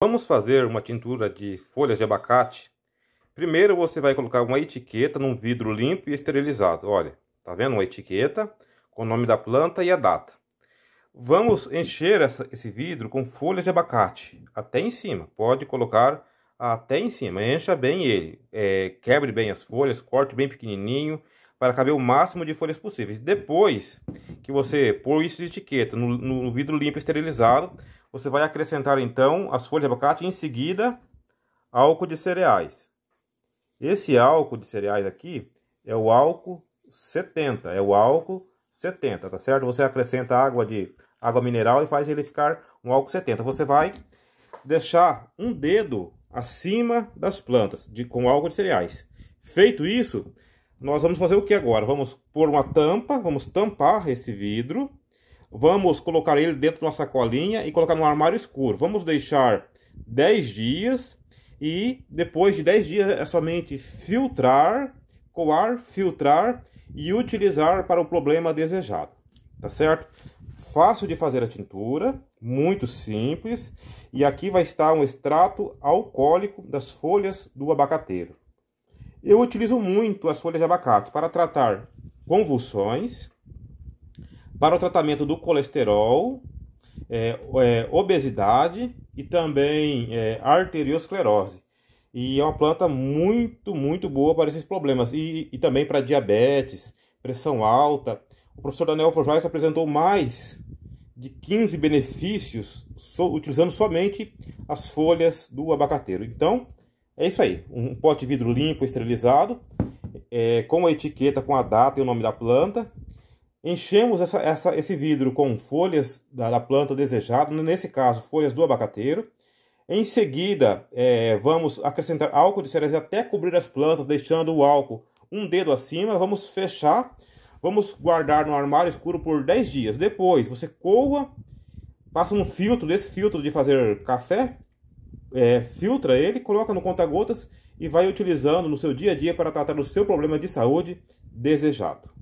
Vamos fazer uma tintura de folhas de abacate. Primeiro você vai colocar uma etiqueta num vidro limpo e esterilizado. Olha, tá vendo? Uma etiqueta com o nome da planta e a data. Vamos encher essa, esse vidro com folhas de abacate até em cima. Pode colocar até em cima. Encha bem ele. É, quebre bem as folhas, corte bem pequenininho para caber o máximo de folhas possíveis. Depois que você pôr isso de etiqueta no, no vidro limpo e esterilizado, você vai acrescentar então as folhas de abacate e em seguida álcool de cereais. Esse álcool de cereais aqui é o álcool 70, é o álcool 70, tá certo? Você acrescenta água de água mineral e faz ele ficar um álcool 70. Você vai deixar um dedo acima das plantas de, com álcool de cereais. Feito isso, nós vamos fazer o que agora? Vamos pôr uma tampa, vamos tampar esse vidro Vamos colocar ele dentro de uma sacolinha e colocar no armário escuro. Vamos deixar 10 dias e depois de 10 dias é somente filtrar, coar, filtrar e utilizar para o problema desejado. Tá certo? Fácil de fazer a tintura, muito simples. E aqui vai estar um extrato alcoólico das folhas do abacateiro. Eu utilizo muito as folhas de abacate para tratar convulsões, para o tratamento do colesterol, é, é, obesidade e também é, arteriosclerose. E é uma planta muito, muito boa para esses problemas. E, e também para diabetes, pressão alta. O professor Daniel Forjais apresentou mais de 15 benefícios so, utilizando somente as folhas do abacateiro. Então, é isso aí. Um pote de vidro limpo, esterilizado, é, com a etiqueta, com a data e o nome da planta. Enchemos essa, essa, esse vidro com folhas da, da, planta desejada, né, nesse caso, folhas do abacateiro. Em seguida, é, vamos acrescentar álcool de cereja até cobrir as plantas, deixando o álcool um dedo acima. Vamos fechar, vamos guardar no armário escuro por 10 dias. Depois, você coa, passa um filtro, desse filtro de fazer café, é, filtra ele, coloca no conta-gotas e vai utilizando no seu dia a dia para tratar do seu problema de saúde desejado.